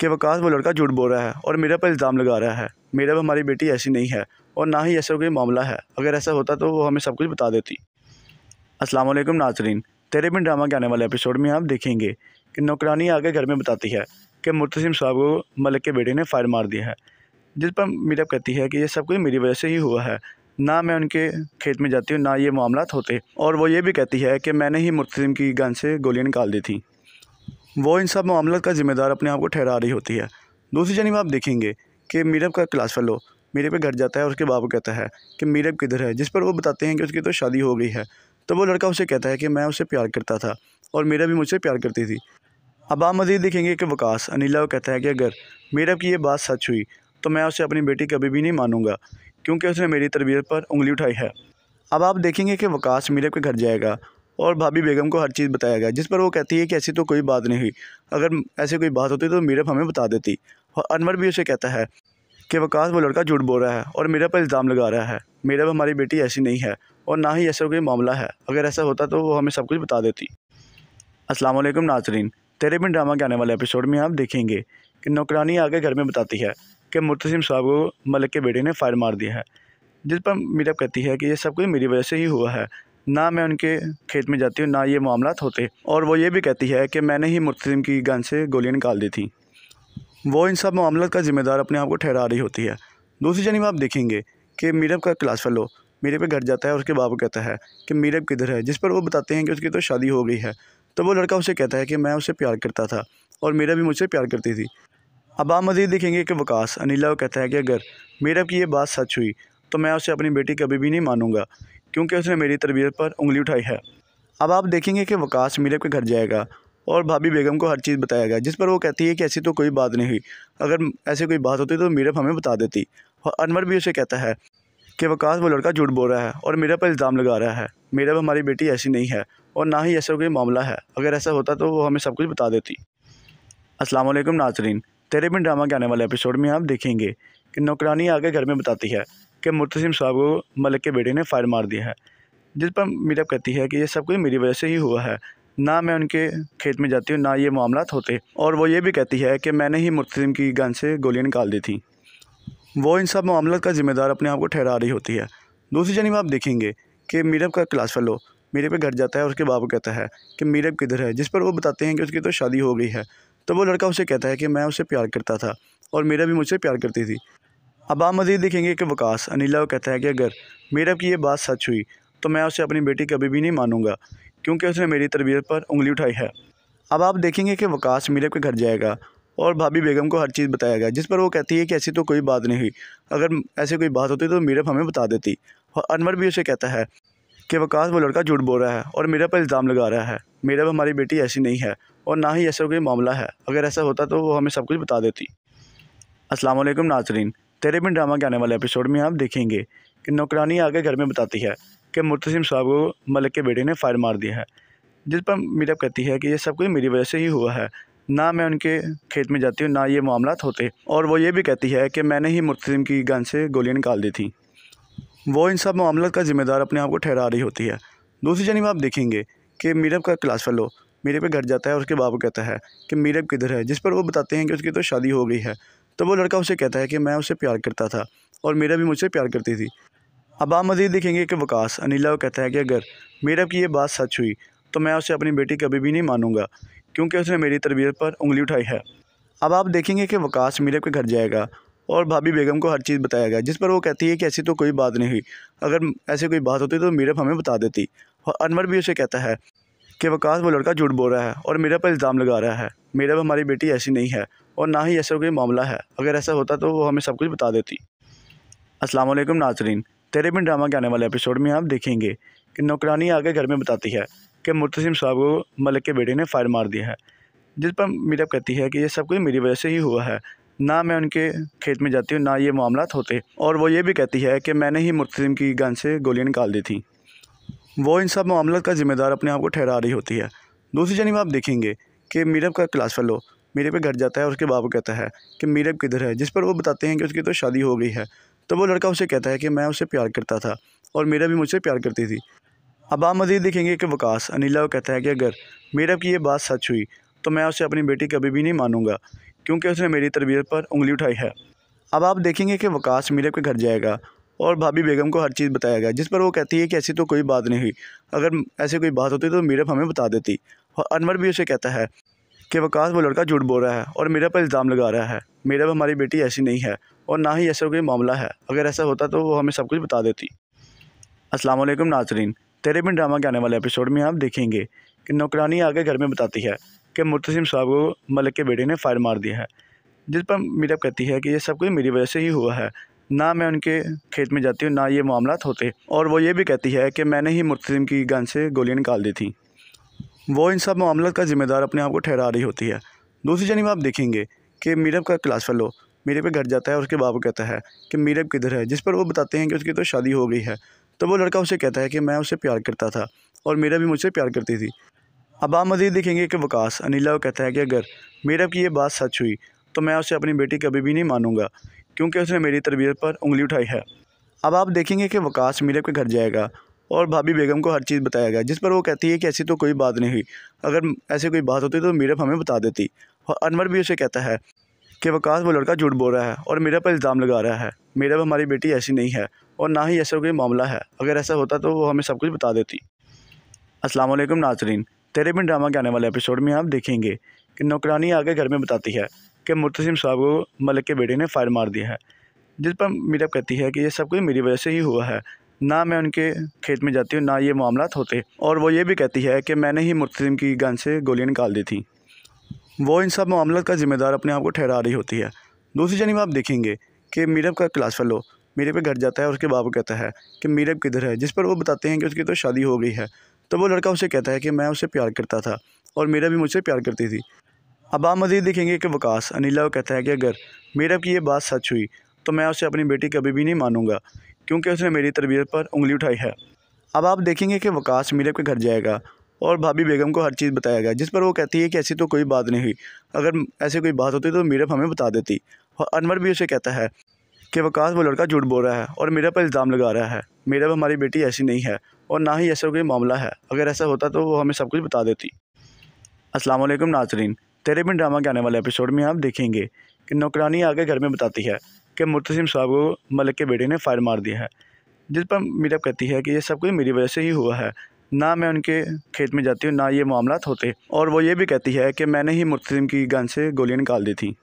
कि वकास वो लड़का झूठ बोल रहा है और मेरा पर इल्ज़ाम लगा रहा है मेरा हमारी बेटी ऐसी नहीं है और ना ही ऐसा कोई मामला है अगर ऐसा होता तो वो हमें सब कुछ बता देती अस्सलाम वालेकुम नाजरीन तेरे बिन ड्रामा के आने वाले एपिसोड में आप देखेंगे कि नौकरानी आगे घर में बताती है कि मुतसिम साहब को मलिक के बेटे ने फायर मार दिया है जिस पर मीरब कहती है कि ये सब कुछ मेरी वजह से ही हुआ है ना मैं उनके खेत में जाती हूँ ना ये मामला होते और वो ये भी कहती है कि मैंने ही मुतसिम की गन से गोलियाँ निकाल दी थी वो इन सब मामला का ज़िम्मेदार अपने आप को ठहरा रही होती है दूसरी जानी आप देखेंगे कि मीरब का क्लास फेलो मीरब के घर जाता है और उसके बाप कहता है कि मीरब किधर है जिस पर वो बताते हैं कि उसकी तो शादी हो गई है तो वो लड़का उसे कहता है कि मैं उसे प्यार करता था और मीरब भी मुझसे प्यार करती थी अब आप मज़ीद देखेंगे कि वकास अनिला को कहता है कि अगर मीरब की ये बात सच हुई तो मैं उसे अपनी बेटी कभी भी नहीं मानूंगा क्योंकि उसने मेरी तरबियत पर उंगली उठाई है अब आप देखेंगे कि वकास मीरब के घर जाएगा और भाभी बेगम को हर चीज़ बताया गया जिस पर वो कहती है कि ऐसी तो कोई बात नहीं हुई अगर ऐसी कोई बात होती तो मीरब हमें बता देती और अनवर भी उसे कहता है कि वकास वो लड़का झूठ बोल रहा है और मेरे पर इल्ज़ाम लगा रहा है मेरे पर हमारी बेटी ऐसी नहीं है और ना ही ऐसा कोई मामला है अगर ऐसा होता तो वो हमें सब कुछ बता देती अस्सलाम वालेकुम नाजरीन तेरे भी ड्रामा के आने वाले एपिसोड में आप देखेंगे कि नौकरानी आके घर में बताती है कि मुतसिम साहब को मलिक के बेटे ने फायर मार दिया है जिस पर मीरब कहती है कि ये सब कुछ मेरी वजह से ही हुआ है ना मैं उनके खेत में जाती हूँ ना ये मामला होते और वो ये भी कहती है कि मैंने ही मुतसिम की गन से गोलियाँ निकाल दी थी वो इन सब मामलों का ज़िम्मेदार अपने आप को ठहरा रही होती है दूसरी जानी आप देखेंगे कि मीरब का क्लास फेलो मीरब के घर जाता है और उसके बाप को कहता है कि मीरब किधर है जिस पर वो बताते हैं कि उसकी तो शादी हो गई है तो वो लड़का उसे कहता है कि मैं उसे प्यार करता था और मीरा भी मुझसे प्यार करती थी अब आप मज़ीद देखेंगे कि वकास अनिला को कहता है कि अगर मीरब की ये बात सच हुई तो मैं उसे अपनी बेटी कभी भी नहीं मानूंगा क्योंकि उसने मेरी तरबियत पर उंगली उठाई है अब आप देखेंगे कि वकास मीरब के घर जाएगा और भाभी बेगम को हर चीज़ बताया गया जिस पर वो कहती है कि ऐसी तो कोई बात नहीं हुई अगर ऐसी कोई बात होती तो मीरप हमें बता देती और अनवर भी उसे कहता है कि वकास वो लड़का झूठ बोल रहा है और मीरप पर इल्ज़ाम लगा रहा है मीरप हमारी बेटी ऐसी नहीं है और ना ही ऐसा कोई मामला है अगर ऐसा होता तो वो हमें सब कुछ बता देती अस्सलाम वालेकुम नाजरीन तेरे बिन ड्रामा के आने वाले एपिसोड में आप देखेंगे कि नौकरानी आगे घर में बताती है कि मुतसिम साहब को मलिक के बेटे ने फायर मार दिया है जिस पर मीरप कहती है कि ये सब कुछ मेरी वजह से ही हुआ है ना मैं उनके खेत में जाती हूँ ना ये मामला होते और वो ये भी कहती है कि मैंने ही मुर्तजिम की गन से गोलियाँ निकाल दी थी वो इन सब मामला का ज़िम्मेदार अपने आप को ठहरा रही होती है दूसरी जानी आप देखेंगे कि मीरब का क्लास फेलो मीरब के घर जाता है और उसके बाप को कहता है कि मीरब किधर है जिस पर वो बताते हैं कि उसकी तो शादी हो गई है तो वो लड़का उसे कहता है कि मैं उसे प्यार करता था और मीरब भी मुझसे प्यार करती थी अब आप मज़ीद देखेंगे कि वकास अनिला को कहता है कि अगर मीरब की ये बात सच हुई तो मैं उसे अपनी बेटी कभी भी नहीं मानूंगा क्योंकि उसने मेरी तरबियत पर उंगली उठाई है अब आप देखेंगे कि वकाश मीरब के घर जाएगा और भाभी बेगम को हर चीज़ बताया गया जिस पर वो कहती है कि ऐसी तो कोई बात नहीं हुई अगर ऐसी कोई बात होती तो मीरभ हमें बता देती और अनवर भी उसे कहता है कि वकास वो लड़का झूठ बोल रहा है और मेरा पर इल्ज़ाम लगा रहा है मेरा हमारी बेटी ऐसी नहीं है और ना ही ऐसा कोई मामला है अगर ऐसा होता तो वो हमें सब कुछ बता देती अस्सलाम वालेकुम नाजरीन तेरे बिन ड्रामा के आने वाले एपिसोड में आप देखेंगे कि नौकरानी आगे घर में बताती है कि मुतसिम साहब को मलिक के बेटे ने फायर मार दिया है जिस पर मीरब कहती है कि ये सब कुछ मेरी वजह से ही हुआ है ना मैं उनके खेत में जाती हूँ ना ये मामला होते और वो ये भी कहती है कि मैंने ही मुतसिम की गन से गोलियाँ निकाल दी थी वो इन सब मामला का जिम्मेदार अपने आप को ठहरा रही होती है दूसरी जानी आप देखेंगे कि मीरब का क्लास फेलो मेरे पे घर जाता है और उसके बाप कहता है कि मीरब किधर है जिस पर वो बताते हैं कि उसकी तो शादी हो गई है तो वो लड़का उसे कहता है कि मैं उसे प्यार करता था और मेरा भी मुझसे प्यार करती थी अब आप मज़ीद देखेंगे कि वकास अनिला को कहता है कि अगर मेरब की ये बात सच हुई तो मैं उसे अपनी बेटी कभी भी नहीं मानूंगा क्योंकि उसने मेरी तरबियत पर उंगली उठाई है अब आप देखेंगे कि वकास मीरब के घर जाएगा और भाभी बेगम को हर चीज़ बताया गया जिस पर वो कहती है कि ऐसी तो कोई बात नहीं हुई अगर ऐसी कोई बात होती तो मीरब हमें बता देती और अनवर भी उसे कहता है कि वकास वो लड़का झूठ बोल रहा है और मीरब पर इल्ज़ाम लगा रहा है मीरब हमारी बेटी ऐसी नहीं है और ना ही ऐसा कोई मामला है अगर ऐसा होता तो वो हमें सब कुछ बता देती असलम नाजरीन तेरे बिन ड्रामा के आने वाले एपिसोड में आप देखेंगे कि नौकरानी आके घर में बताती है कि मुतसिम साहब को मलिक के बेटे ने फायर मार दिया है जिस पर मीरब कहती है कि ये सब कुछ मेरी वजह से ही हुआ है ना मैं उनके खेत में जाती हूँ ना ये मामला होते और वो ये भी कहती है कि मैंने ही मुतसिम की गन से गोलियाँ निकाल दी थी वो इन सब मामला का जिम्मेदार अपने आप को ठहरा रही होती है दूसरी जानी आप देखेंगे कि मीरब का क्लास फेलो मीरब के घर जाता है और उसके बाप कहता है कि मीरब किधर है जिस पर वो बताते हैं कि उसकी तो शादी हो गई है तो वो लड़का उसे कहता है कि मैं उसे प्यार करता था और मेरा भी मुझसे प्यार करती थी अब आप मज़ीद देखेंगे कि वकास अनिला को कहता है कि अगर मेरा की ये बात सच हुई तो मैं उसे अपनी बेटी कभी भी नहीं मानूंगा क्योंकि उसने मेरी तरबियत पर उंगली उठाई है अब आप देखेंगे कि वकास मीरब के घर जाएगा और भाभी बेगम को हर चीज़ बताया गया जिस पर वो कहती है कि ऐसी तो कोई बात नहीं हुई अगर ऐसी कोई बात होती तो मीरब हमें बता देती और अनवर भी उसे कहता है कि वकास वो लड़का झूठ बोल रहा है और मेरा पर इल्ज़ाम लगा रहा है मेरा हमारी बेटी ऐसी नहीं है और ना ही ऐसा कोई मामला है अगर ऐसा होता तो वो हमें सब कुछ बता देती असलम नाजरीन तेरे बिन ड्रामा के आने वाले एपिसोड में आप देखेंगे कि नौकरानी आके घर में बताती है कि मुतसिम साहब को मलिक के बेटे ने फायर मार दिया है जिस पर मीरप कहती है कि ये सब कुछ मेरी वजह से ही हुआ है ना मैं उनके खेत में जाती हूँ ना ये मामला होते और वो ये भी कहती है कि मैंने ही मुतसिम की गन से गोलियाँ निकाल दी थी वो इन सब मामला का जिम्मेदार अपने आप को ठहरा रही होती है दूसरी जानी आप देखेंगे कि मीरप का क्लास फेलो मीरब के घर जाता है और उसके बाप कहता है कि मीरब किधर है जिस पर वो बताते हैं कि उसकी तो शादी हो गई है तो वो लड़का उसे कहता है कि मैं उसे प्यार करता था और मीरा भी मुझसे प्यार करती थी अब आप मज़ीद देखेंगे कि वकास अनिला को कहता है कि अगर मीरब की ये बात सच हुई तो मैं उसे अपनी बेटी कभी भी नहीं मानूंगा क्योंकि उसने मेरी तरबियत पर उंगली उठाई है अब आप देखेंगे कि वकास मीरब के घर जाएगा और भाभी बेगम को हर चीज़ बताया गया जिस पर वो कहती है कि ऐसी तो कोई बात नहीं हुई अगर ऐसी कोई बात होती तो मीरब हमें बता देती और अनवर भी उसे कहता है कि वकास वो लड़का झूठ बोल रहा है और मेरे पर इल्ज़ाम लगा रहा है मेरे पर हमारी बेटी ऐसी नहीं है और ना ही ऐसा कोई मामला है अगर ऐसा होता तो वो हमें सब कुछ बता देती अस्सलाम वालेकुम नाजरीन तेरे बिन ड्रामा के आने वाले एपिसोड में आप देखेंगे कि नौकरानी आके घर में बताती है कि मुतसिम साहब को मलिक के बेटे ने फायर मार दिया है जिस पर मीटअप कहती है कि ये सब कुछ मेरी वजह से ही हुआ है ना मैं उनके खेत में जाती हूँ ना ये मामला होते और वो ये भी कहती है कि मैंने ही मुतसिम की गन से गोलियाँ निकाल दी थी वो इन सब मामलों का ज़िम्मेदार अपने आप को ठहरा रही होती है दूसरी जानब आप देखेंगे कि मीरब का क्लास फेलो मीरब के घर जाता है और उसके बाप को कहता है कि मीरब किधर है जिस पर वो बताते हैं कि उसकी तो शादी हो गई है तो वो लड़का उसे कहता है कि मैं उसे प्यार करता था और मीरब भी मुझसे प्यार करती थी अब आप मज़ीद देखेंगे कि वकास अनिला को कहता है कि अगर मीरब की ये बात सच हुई तो मैं उसे अपनी बेटी कभी भी नहीं मानूंगा क्योंकि उसने मेरी तरबियत पर उंगली उठाई है अब आप देखेंगे कि वकास मीरब के घर जाएगा और भाभी बेगम को हर चीज़ बताया गया जिस पर वो कहती है कि ऐसी तो कोई बात नहीं हुई अगर ऐसी कोई बात होती तो मीरप हमें बता देती और अनवर भी उसे कहता है कि वकास वो लड़का झूठ बोल रहा है और मीरप पर इल्ज़ाम लगा रहा है मीरप हमारी बेटी ऐसी नहीं है और ना ही ऐसा कोई मामला है अगर ऐसा होता तो वो हमें सब कुछ बता देती अस्सलाम वालेकुम नाजरीन तेरे बिन ड्रामा के आने वाले एपिसोड में आप देखेंगे कि नौकरानी आगे घर में बताती है कि मुतसिम साहब को मलिक के बेटे ने फायर मार दिया है जिस पर मीरब कहती है कि ये सब कुछ मेरी वजह से ही हुआ है ना मैं उनके खेत में जाती हूँ ना ये मामला होते और वो ये भी कहती है कि मैंने ही मुर्तजिम की गन से गोलियाँ निकाल दी थी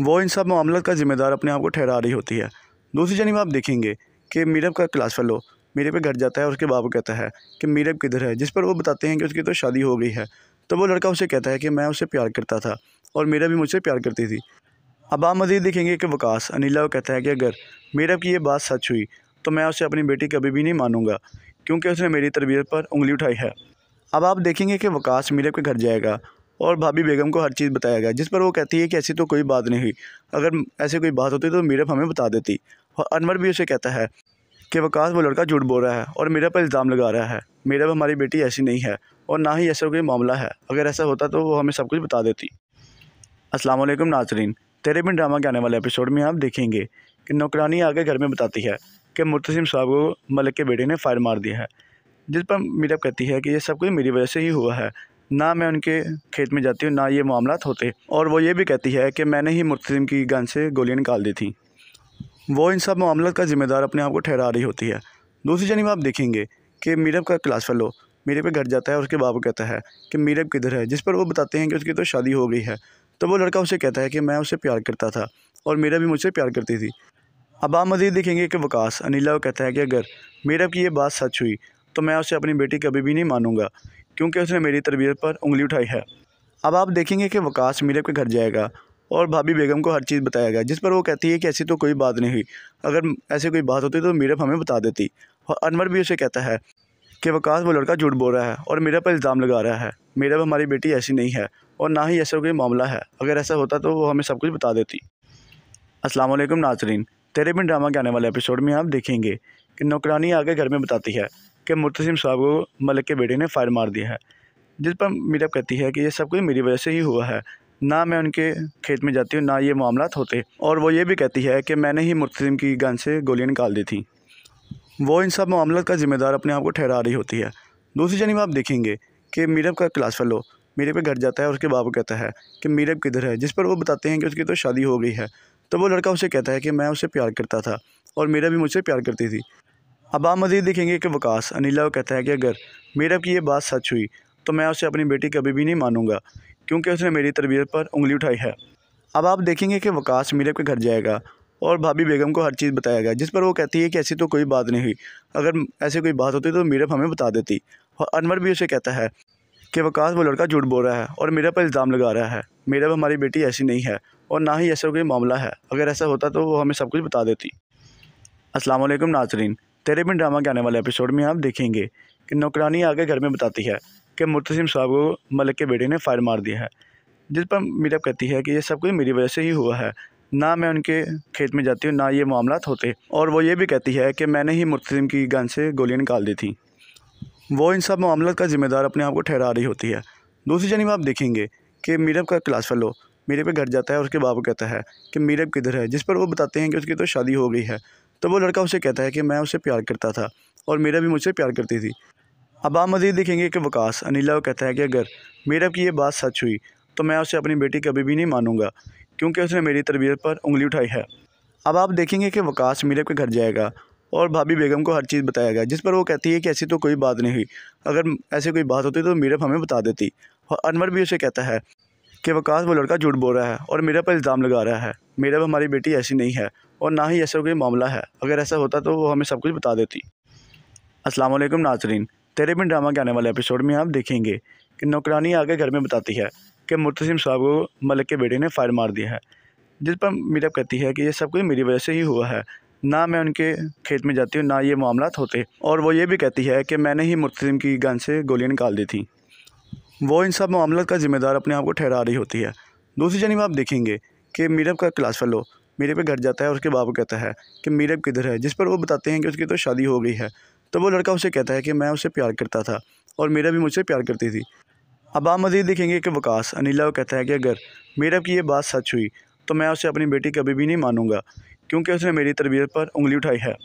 वो इन सब मामला का ज़िम्मेदार अपने आप को ठहरा रही होती है दूसरी जानी आप देखेंगे कि मीरब का क्लास फेलो मीरब के घर जाता है और उसके बाप कहता है कि मीरब किधर है जिस पर वो बताते हैं कि उसकी तो शादी हो गई है तो वो लड़का उसे कहता है कि मैं उसे प्यार करता था और मीरा भी मुझसे प्यार करती थी अब आप मज़ीद देखेंगे कि वकास अनिला को कहता है कि अगर मीरब की ये बात सच हुई तो मैं उसे अपनी बेटी कभी भी नहीं मानूंगा क्योंकि उसने मेरी तरबियत पर उंगली उठाई है अब आप देखेंगे कि वकास मीरब के घर जाएगा और भाभी बेगम को हर चीज़ बताया गया जिस पर वो कहती है कि ऐसी तो कोई बात नहीं हुई अगर ऐसी कोई बात होती तो मीरब हमें बता देती और अनवर भी उसे कहता है कि वकास वो लड़का झूठ बोल रहा है और मीरब पर इल्ज़ाम लगा रहा है मीरब हमारी बेटी ऐसी नहीं है और ना ही ऐसा कोई मामला है अगर ऐसा होता तो वो हमें सब कुछ बता देती अस्सलाम वालेकुम नाजरीन तेरे बिन ड्रामा के आने वाले एपिसोड में आप देखेंगे कि नौकरानी आके घर में बताती है कि मुतसिम साहब को मलिक के बेटे ने फायर मार दिया है जिस पर मीटअप कहती है कि ये सब कुछ मेरी वजह से ही हुआ है ना मैं उनके खेत में जाती हूँ ना ये मामला होते और वो ये भी कहती है कि मैंने ही मुतसिम की गन से गोलियाँ निकाल दी थी वो इन सब मामला का जिम्मेदार अपने आप को ठहरा रही होती है दूसरी जानी आप देखेंगे कि मीरब का क्लास फेलो मीरब के घर जाता है और उसके बाप को कहता है कि मीरब किधर है जिस पर वो बताते हैं कि उसकी तो शादी हो गई है तो वो लड़का उसे कहता है कि मैं उसे प्यार करता था और मीरब भी मुझसे प्यार करती थी अब आप मज़ीद देखेंगे कि वकास अनिला को कहता है कि अगर मीरब की ये बात सच हुई तो मैं उसे अपनी बेटी कभी भी नहीं मानूंगा क्योंकि उसने मेरी तरबियत पर उंगली उठाई है अब आप देखेंगे कि वकास मीरब के घर जाएगा और भाभी बेगम को हर चीज़ बताएगा जिस पर वो कहती है कि ऐसी तो कोई बात नहीं हुई अगर ऐसी कोई बात होती तो मीरब हमें बता देती और अनवर भी उसे कहता है कि वकास वो लड़का झूठ बोल रहा है और मीरब पर इल्ज़ाम लगा रहा है मीरब हमारी बेटी ऐसी नहीं है और ना ही ऐसा कोई मामला है अगर ऐसा होता तो वो हमें सब कुछ बता देती असलम नाजरीन तेरे बिन ड्रामा के आने वाले एपिसोड में आप देखेंगे कि नौकरानी आगे घर में बताती है कि मुतसिम साहब को मलिक के बेटे ने फायर मार दिया है जिस पर मीरब कहती है कि ये सब कुछ मेरी वजह से ही हुआ है ना मैं उनके खेत में जाती हूँ ना ये मामला होते और वो ये भी कहती है कि मैंने ही मुतसिम की गन से गोलियाँ निकाल दी थी वो इन सब मामला का जिम्मेदार अपने आप को ठहरा रही होती है दूसरी जानी आप देखेंगे कि मीरब का क्लास फेलो मेरे पे घर जाता है और उसके बाप कहता है कि मीरब किधर है जिस पर वो बताते हैं कि उसकी तो शादी हो गई है तो वो लड़का उसे कहता है कि मैं उसे प्यार करता था और मीरा भी मुझसे प्यार करती थी अब आप मज़ीद देखेंगे कि वकास अनिला को कहता है कि अगर मीरा की ये बात सच हुई तो मैं उसे अपनी बेटी कभी भी नहीं मानूंगा क्योंकि उसने मेरी तरबियत पर उंगली उठाई है अब आप देखेंगे कि वकास मीरब के घर जाएगा और भाभी बेगम को हर चीज़ बताया गया जिस पर वो कहती है कि ऐसी तो कोई बात नहीं हुई अगर ऐसी कोई बात होती तो मीरब हमें बता देती और अनवर भी उसे कहता है कि वकास वो लड़का झूठ बोल रहा है और मेरा पर इल्ज़ाम लगा रहा है मेरा हमारी बेटी ऐसी नहीं है और ना ही ऐसा कोई मामला है अगर ऐसा होता तो वो हमें सब कुछ बता देती अस्सलाम वालेकुम नाजरीन तेरे बिन ड्रामा के आने वाले एपिसोड में आप देखेंगे कि नौकरानी आगे घर में बताती है कि मुतसिम साहब को मलिक के बेटे ने फायर मार दिया है जिस पर मीरब कहती है कि यह सब कुछ मेरी वजह से ही हुआ है ना मैं उनके खेत में जाती हूँ ना ये मामला होते और वो ये भी कहती है कि मैंने ही मुतसिम की गन से गोलियाँ निकाल दी थी वो इन सब मामला का ज़िम्मेदार अपने आप को ठहरा रही होती है दूसरी जानी आप देखेंगे कि मीरब का क्लास फेलो मीरब के घर जाता है और उसके बाप कहता है कि मीरब किधर है जिस पर वो बताते हैं कि उसकी तो शादी हो गई है तो वो लड़का उसे कहता है कि मैं उसे प्यार करता था और मीरब भी मुझसे प्यार करती थी अब आप मजीद देखेंगे कि वकास अनिला को कहता है कि अगर मीरब की ये बात सच हुई तो मैं उसे अपनी बेटी कभी भी नहीं मानूंगा क्योंकि उसने मेरी तरबियत पर उंगली उठाई है अब आप देखेंगे कि वकास मीरब के घर जाएगा और भाभी बेगम को हर चीज़ बताएगा जिस पर वो कहती है कि ऐसी तो कोई बात नहीं हुई अगर ऐसी कोई बात होती तो मीरब हमें बता देती और अनवर भी उसे कहता है कि वकास वो लड़का झूठ बोल रहा है और मेरे पर इल्ज़ाम लगा रहा है मेरे पर हमारी बेटी ऐसी नहीं है और ना ही ऐसा कोई मामला है अगर ऐसा होता तो वो हमें सब कुछ बता देती अस्सलाम वालेकुम नाजरीन तेरे बिन ड्रामा के आने वाले एपिसोड में आप देखेंगे कि नौकरानी आगे घर में बताती है कि मुतसिम साहब को मलिक के बेटे ने फायर मार दिया है जिस पर मीरब कहती है कि ये सब कुछ मेरी वजह से ही हुआ है ना मैं उनके खेत में जाती हूँ ना ये मामला होते और वो ये भी कहती है कि मैंने ही मुतसिम की गन से गोलियाँ निकाल दी थी वो इन सब मामलों का ज़िम्मेदार अपने आप को ठहरा रही होती है दूसरी जानब आप देखेंगे कि मीरब का क्लास फेलो मीरब के घर जाता है और उसके बाप कहता है कि मीरब किधर है जिस पर वो बताते हैं कि उसकी तो शादी हो गई है तो वो लड़का उसे कहता है कि मैं उसे प्यार करता था और मीरब भी मुझसे प्यार करती थी अब आप मज़ीद देखेंगे कि वकास अनिला को कहता है कि अगर मीरब की ये बात सच हुई तो मैं उसे अपनी बेटी कभी भी नहीं मानूंगा क्योंकि उसने मेरी तरबियत पर उंगली उठाई है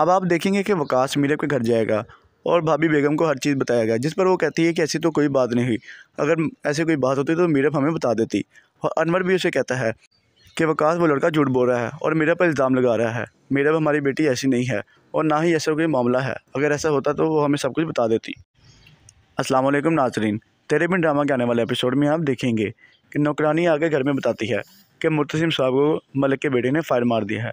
अब आप देखेंगे कि वकास मीरब के घर जाएगा और भाभी बेगम को हर चीज़ बताया गया जिस पर वो कहती है कि ऐसी तो कोई बात नहीं हुई अगर ऐसी कोई बात होती तो मीरभ हमें बता देती और अनवर भी उसे कहता है कि वकास वो लड़का झूठ बोल रहा है और मेरा पर इल्ज़ाम लगा रहा है मेरा हमारी बेटी ऐसी नहीं है और ना ही ऐसा कोई मामला है अगर ऐसा होता तो वो हमें सब कुछ बता देती अस्सलाम वालेकुम नाजरीन तेरे बिन ड्रामा के आने वाले एपिसोड में आप देखेंगे कि नौकरानी आके घर में बताती है कि मुतसिम साहब को मलिक के बेटे ने फायर मार दिया है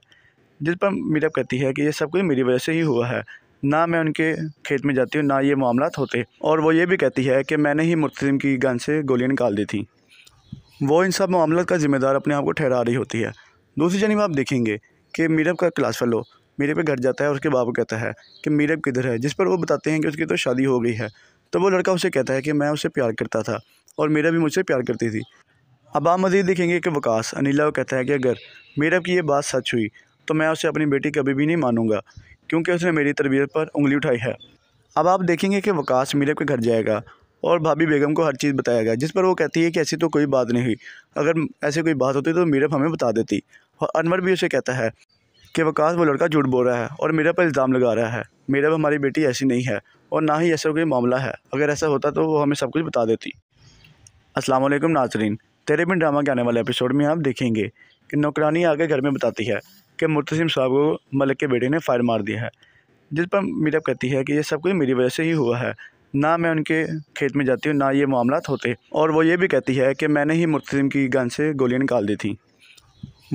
जिस पर मीरब कहती है कि यह सब कुछ मेरी वजह से ही हुआ है ना मैं उनके खेत में जाती हूँ ना ये मामला होते और वो ये भी कहती है कि मैंने ही मुतजिम की गन से गोलियाँ निकाल दी थी वो इन सब मामला का ज़िम्मेदार अपने आप को ठहरा रही होती है दूसरी जानी आप देखेंगे कि मीरब का क्लास फेलो मीरब के घर जाता है और उसके बाप कहता है कि मीरब किधर है जिस पर वो बताते हैं कि उसकी तो शादी हो गई है तो वो लड़का उसे कहता है कि मैं उसे प्यार करता था और मीरब भी मुझसे प्यार करती थी अब आप मज़ीद देखेंगे कि वकास अनिला को कहता है कि अगर मीरब की ये बात सच हुई तो मैं उसे अपनी बेटी कभी भी नहीं मानूंगा क्योंकि उसने मेरी तरबियत पर उंगली उठाई है अब आप देखेंगे कि वकाश मीरब के घर जाएगा और भाभी बेगम को हर चीज़ बताया गया जिस पर वो कहती है कि ऐसी तो कोई बात नहीं हुई अगर ऐसी कोई बात होती तो मीरब हमें बता देती और अनवर भी उसे कहता है कि वकास वो लड़का झूठ बोल रहा है और मीरप पर इल्ज़ाम लगा रहा है मीरप हमारी बेटी ऐसी नहीं है और ना ही ऐसा कोई मामला है अगर ऐसा होता तो वो हमें सब कुछ बता देती असलम नाजरीन तेरे बिन ड्रामा के आने वाले एपिसोड में आप देखेंगे कि नौकरानी आगे घर में बताती है कि मुतसिम साहब को मलिक के बेटे ने फायर मार दिया है जिस पर मीटअप कहती है कि ये सब कुछ मेरी वजह से ही हुआ है ना मैं उनके खेत में जाती हूँ ना ये मामला होते और वो ये भी कहती है कि मैंने ही मुतसिम की गन से गोलियाँ निकाल दी थी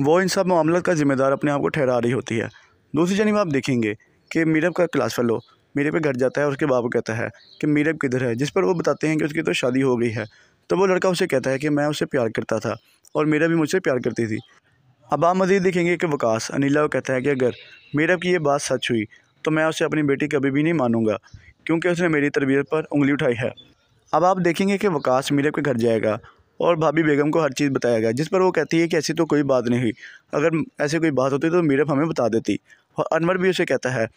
वो इन सब मामला का जिम्मेदार अपने आप को ठहरा रही होती है दूसरी जानी आप देखेंगे कि मीरब का क्लास फेलो मीरब के घर जाता है और उसके बाप कहता है कि मीरब किधर है जिस पर वो बताते हैं कि उसकी तो शादी हो गई है तो वो लड़का उसे कहता है कि मैं उसे प्यार करता था और मीरब भी मुझसे प्यार करती थी अब आप मज़ीद देखेंगे कि वकास अनिल को कहता है कि अगर मीरब की ये बात सच हुई तो मैं उसे अपनी बेटी कभी भी नहीं मानूंगा क्योंकि उसने मेरी तरबियत पर उंगली उठाई है अब आप देखेंगे कि वकास मीरब के घर जाएगा और भाभी बेगम को हर चीज़ बताया गया जिस पर वो कहती है कि ऐसी तो कोई बात नहीं हुई अगर ऐसी कोई बात होती तो मीरब हमें बता देती और अनवर भी उसे कहता है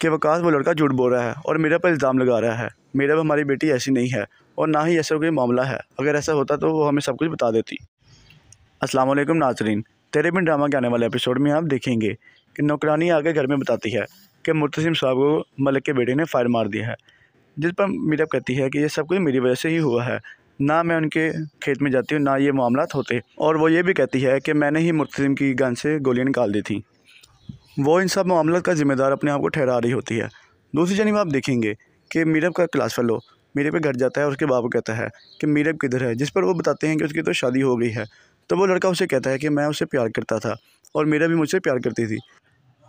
कि वकास वो लड़का झूठ बोल रहा है और मीरब पर इल्ज़ाम लगा रहा है मीरब हमारी बेटी ऐसी नहीं है और ना ही ऐसा कोई मामला है अगर ऐसा होता तो वो हमें सब कुछ बता देती असलम नाजरीन तेरे बिन ड्रामा के आने वाले एपिसोड में आप देखेंगे कि नौकरानी आगे घर में बताती है कि मुतसिम साहब को मलिक के बेटे ने फायर मार दिया है जिस पर मीरब कहती है कि ये सब कुछ मेरी वजह से ही हुआ है ना मैं उनके खेत में जाती हूँ ना ये मामला होते और वो ये भी कहती है कि मैंने ही मुतसिम की गन से गोलियाँ निकाल दी थी वो इन सब मामला का जिम्मेदार अपने आप को ठहरा रही होती है दूसरी जानी आप देखेंगे कि मीरब का क्लास फेलो मीरब के घर जाता है और उसके बाप कहता है कि मीरब किधर है जिस पर वो बताते हैं कि उसकी तो शादी हो गई है तो वो लड़का उसे कहता है कि मैं उसे प्यार करता था और मेरा भी मुझसे प्यार करती थी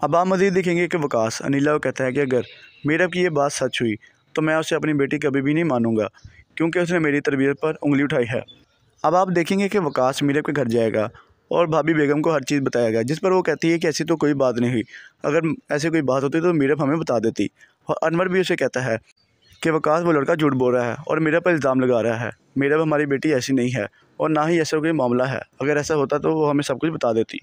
अब आप मज़ीद देखेंगे कि वकास अनिला को कहता है कि अगर मेरा की ये बात सच हुई तो मैं उसे अपनी बेटी कभी भी नहीं मानूंगा क्योंकि उसने मेरी तरबियत पर उंगली उठाई है अब आप देखेंगे कि वकास मीरब के घर जाएगा और भाभी बेगम को हर चीज़ बताएगा जिस पर वो कहती है कि ऐसी तो कोई बात नहीं हुई अगर ऐसी कोई बात होती तो मीरब हमें बता देती और अनवर भी उसे कहता है कि वकास वो लड़का झूठ बोल रहा है और मेरा पर इल्ज़ाम लगा रहा है मेरा हमारी बेटी ऐसी नहीं है और ना ही ऐसा कोई मामला है अगर ऐसा होता तो वो हमें सब कुछ बता देती